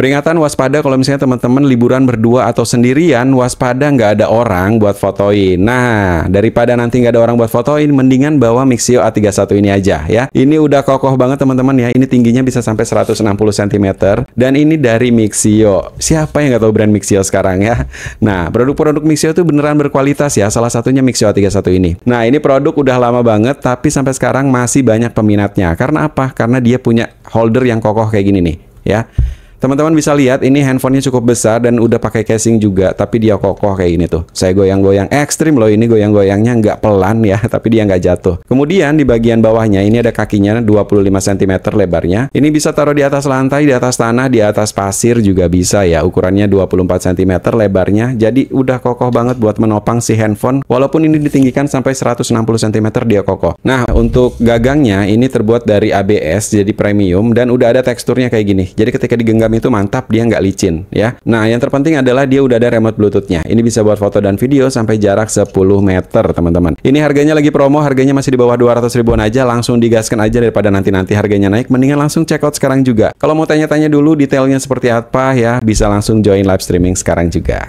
Peringatan waspada kalau misalnya teman-teman liburan berdua atau sendirian, waspada nggak ada orang buat fotoin. Nah, daripada nanti nggak ada orang buat fotoin, mendingan bawa Mixio A31 ini aja ya. Ini udah kokoh banget teman-teman ya. Ini tingginya bisa sampai 160 cm. Dan ini dari Mixio. Siapa yang nggak tahu brand Mixio sekarang ya? Nah, produk-produk Mixio itu beneran berkualitas ya. Salah satunya Mixio A31 ini. Nah, ini produk udah lama banget, tapi sampai sekarang masih banyak peminatnya. Karena apa? Karena dia punya holder yang kokoh kayak gini nih ya. Teman-teman bisa lihat ini handphonenya cukup besar dan udah pakai casing juga, tapi dia kokoh kayak ini tuh. Saya goyang-goyang eh, ekstrim loh ini goyang-goyangnya nggak pelan ya, tapi dia nggak jatuh. Kemudian di bagian bawahnya ini ada kakinya 25 cm lebarnya. Ini bisa taruh di atas lantai, di atas tanah, di atas pasir juga bisa ya. Ukurannya 24 cm lebarnya. Jadi udah kokoh banget buat menopang si handphone. Walaupun ini ditinggikan sampai 160 cm dia kokoh. Nah untuk gagangnya ini terbuat dari ABS jadi premium dan udah ada teksturnya kayak gini. Jadi ketika digenggam Instagram itu mantap dia nggak licin ya. Nah yang terpenting adalah dia udah ada remote Bluetoothnya. Ini bisa buat foto dan video sampai jarak 10 meter teman-teman. Ini harganya lagi promo, harganya masih di bawah 200 ribuan aja. Langsung digaskan aja daripada nanti-nanti harganya naik. Mendingan langsung check out sekarang juga. Kalau mau tanya-tanya dulu detailnya seperti apa ya bisa langsung join live streaming sekarang juga.